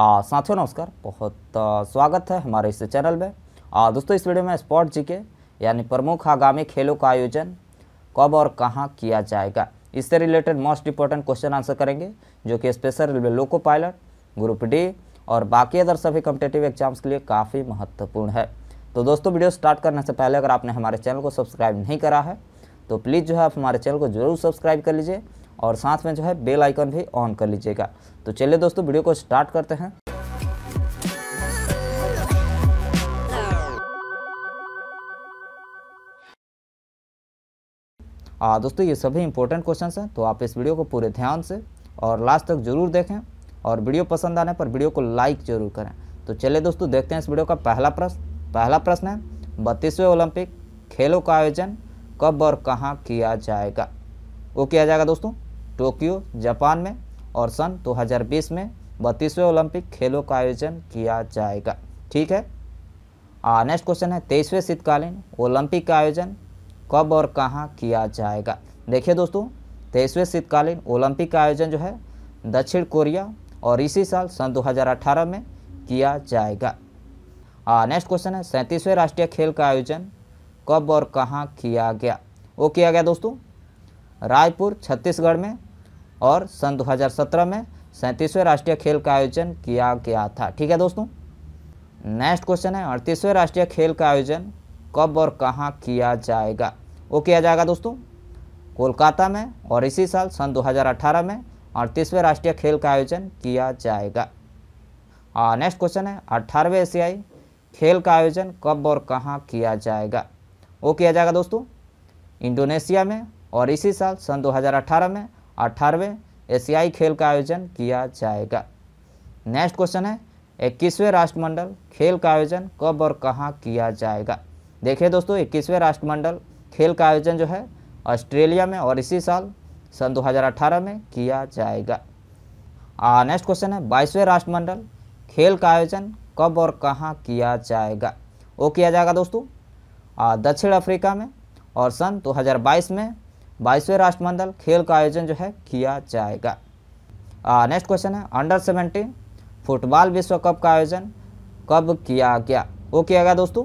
साथियों नमस्कार बहुत स्वागत है हमारे इस चैनल में और दोस्तों इस वीडियो में स्पोर्ट जीके यानी प्रमुख आगामी खेलों का आयोजन कब और कहां किया जाएगा इससे related most important question answer करेंगे जो कि special railway loco pilot group D और बाकी अदर सभी कम्पिटेटिव एग्जाम्स के लिए काफ़ी महत्वपूर्ण है तो दोस्तों वीडियो स्टार्ट करने से पहले अगर आपने हमारे चैनल को सब्सक्राइब नहीं करा है तो प्लीज़ जो है आप हमारे चैनल को जरूर सब्सक्राइब कर लीजिए और साथ में जो है बेल आइकन भी ऑन कर लीजिएगा तो चलिए दोस्तों वीडियो को स्टार्ट करते हैं आ, दोस्तों ये सभी इंपॉर्टेंट क्वेश्चन हैं तो आप इस वीडियो को पूरे ध्यान से और लास्ट तक जरूर देखें और वीडियो पसंद आने पर वीडियो को लाइक जरूर करें तो चलिए दोस्तों देखते हैं इस वीडियो का पहला प्रश्न पहला प्रश्न है बत्तीसवें ओलंपिक खेलों का आयोजन कब और कहाँ किया जाएगा वो किया जाएगा दोस्तों टोक्यो जापान में और सन 2020 में बत्तीसवें ओलंपिक खेलों का आयोजन किया जाएगा ठीक है नेक्स्ट क्वेश्चन है तेईसवें शीतकालीन ओलंपिक का आयोजन कब और कहाँ किया जाएगा देखिए दोस्तों तेईसवें शीतकालीन ओलंपिक का आयोजन जो है दक्षिण कोरिया और इसी साल सन 2018 में किया जाएगा नेक्स्ट क्वेश्चन है सैंतीसवें राष्ट्रीय खेल का आयोजन कब और कहाँ किया गया वो किया गया दोस्तों रायपुर छत्तीसगढ़ में और सन 2017 में सैंतीसवें राष्ट्रीय खेल का आयोजन किया गया था ठीक है दोस्तों नेक्स्ट क्वेश्चन है अड़तीसवें राष्ट्रीय खेल का आयोजन कब और कहाँ किया जाएगा वो किया जाएगा दोस्तों कोलकाता में और इसी साल सन 2018 में अड़तीसवें राष्ट्रीय खेल का आयोजन किया जाएगा नेक्स्ट क्वेश्चन है अट्ठारहवें एशियाई खेल का आयोजन कब और कहाँ किया जाएगा वो किया जाएगा दोस्तों इंडोनेशिया में और इसी साल सन 2018 में अठारहवें एशियाई खेल का आयोजन किया जाएगा नेक्स्ट क्वेश्चन है इक्कीसवें राष्ट्रमंडल खेल का आयोजन कब और कहाँ किया जाएगा देखिए दोस्तों इक्कीसवें राष्ट्रमंडल खेल का आयोजन जो है ऑस्ट्रेलिया में और इसी साल सन 2018 में किया जाएगा नेक्स्ट क्वेश्चन है बाईसवें राष्ट्रमंडल खेल का आयोजन कब और कहाँ किया जाएगा वो किया जाएगा दोस्तों दक्षिण अफ्रीका में और सन 2022 में बाईसवें राष्ट्रमंडल खेल का आयोजन जो है किया जाएगा नेक्स्ट क्वेश्चन है अंडर सेवेंटीन फुटबॉल विश्व कप का आयोजन कब किया गया वो किया गया दोस्तों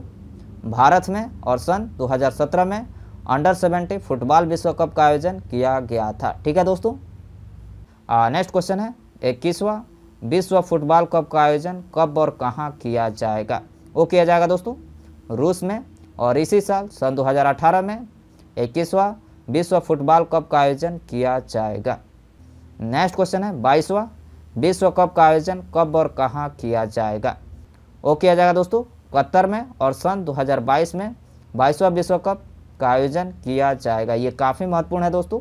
भारत में और सन 2017 में अंडर सेवेंटी फुटबॉल विश्व कप का आयोजन किया गया था ठीक है दोस्तों नेक्स्ट क्वेश्चन है इक्कीसवा विश्व फुटबॉल कप का आयोजन कब और कहाँ किया जाएगा वो किया जाएगा दोस्तों रूस में और इसी साल सन 2018 में इक्कीसवा विश्व फुटबॉल कप का आयोजन किया जाएगा नेक्स्ट क्वेश्चन है बाईसवा विश्व कप का आयोजन कब और कहाँ किया जाएगा वो किया जाएगा दोस्तों कतर में और सन 2022 में बाईसवा विश्व कप का आयोजन किया जाएगा ये काफ़ी महत्वपूर्ण है दोस्तों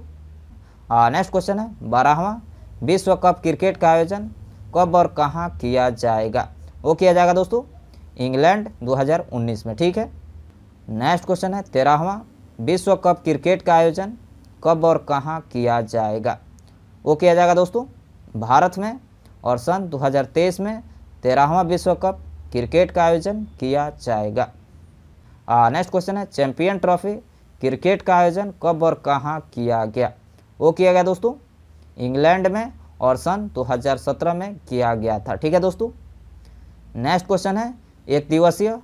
नेक्स्ट क्वेश्चन है बारहवा विश्व कप क्रिकेट का आयोजन कब और कहाँ किया जाएगा वो किया जाएगा दोस्तों इंग्लैंड 2019 में ठीक है नेक्स्ट क्वेश्चन है तेरहवा विश्व कप क्रिकेट का आयोजन कब और कहाँ किया जाएगा वो किया जाएगा दोस्तों भारत में और सन 2023 में तेरहवा विश्व कप क्रिकेट का आयोजन किया जाएगा नेक्स्ट क्वेश्चन है चैंपियन ट्रॉफी क्रिकेट का आयोजन कब और कहाँ किया गया वो किया गया दोस्तों इंग्लैंड में और सन 2017 में किया गया था ठीक है दोस्तों नेक्स्ट क्वेश्चन है एक दिवसीय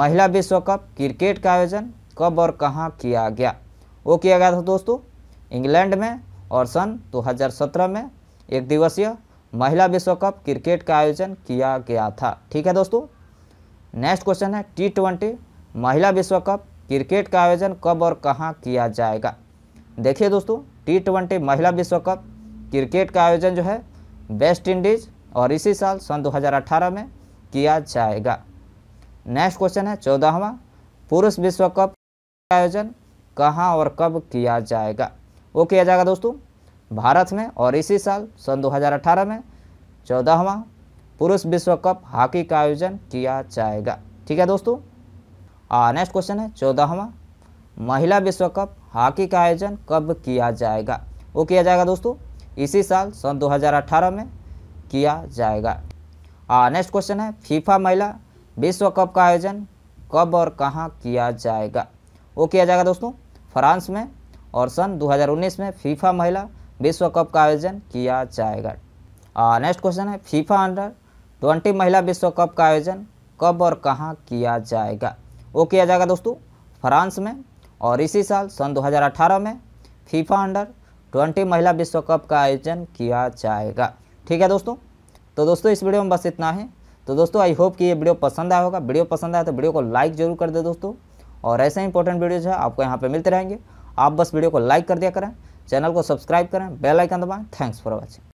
महिला विश्व कप क्रिकेट का आयोजन कब और कहाँ किया गया वो किया गया था दोस्तों इंग्लैंड में और सन 2017 में एक दिवसीय महिला विश्व कप क्रिकेट का आयोजन किया गया था ठीक है दोस्तों नेक्स्ट क्वेश्चन है टी ट्वेंटी महिला विश्व कप क्रिकेट का आयोजन कब और कहाँ किया जाएगा देखिए दोस्तों टी ट्वेंटी महिला विश्व कप क्रिकेट का आयोजन जो है वेस्ट इंडीज और इसी साल सन 2018 में किया जाएगा नेक्स्ट क्वेश्चन है चौदहवा पुरुष विश्व कप आयोजन कहाँ और कब किया जाएगा वो किया जाएगा दोस्तों भारत में और इसी साल सन 2018 में चौदहवा पुरुष विश्व कप हॉकी का आयोजन किया जाएगा ठीक है दोस्तों नेक्स्ट क्वेश्चन है चौदहवा महिला विश्व कप हॉकी का आयोजन कब किया जाएगा वो किया जाएगा दोस्तों इसी साल सन 2018 में किया जाएगा नेक्स्ट क्वेश्चन है फीफा महिला विश्व कप का आयोजन कब और कहाँ किया जाएगा वो किया जाएगा दोस्तों फ्रांस में और सन 2019 में फीफा महिला विश्व कप का आयोजन किया जाएगा नेक्स्ट क्वेश्चन है फीफा अंडर ट्वेंटी महिला विश्व कप का आयोजन कब और कहाँ किया जाएगा वो किया जाएगा दोस्तों फ्रांस में और इसी साल सन 2018 में फीफा अंडर ट्वेंटी महिला विश्व कप का आयोजन किया जाएगा ठीक है दोस्तों तो दोस्तों इस वीडियो में बस इतना है तो दोस्तों आई होप कि ये वीडियो पसंद आया होगा वीडियो पसंद आया तो वीडियो को लाइक जरूर कर दे दोस्तों और ऐसे इंपॉर्टेंट जो है आपको यहाँ पर मिलते रहेंगे आप बस वीडियो को लाइक कर दिया करें चैनल को सब्सक्राइब करें बेल आइकन दबाएं थैंक्स फॉर वॉचिंग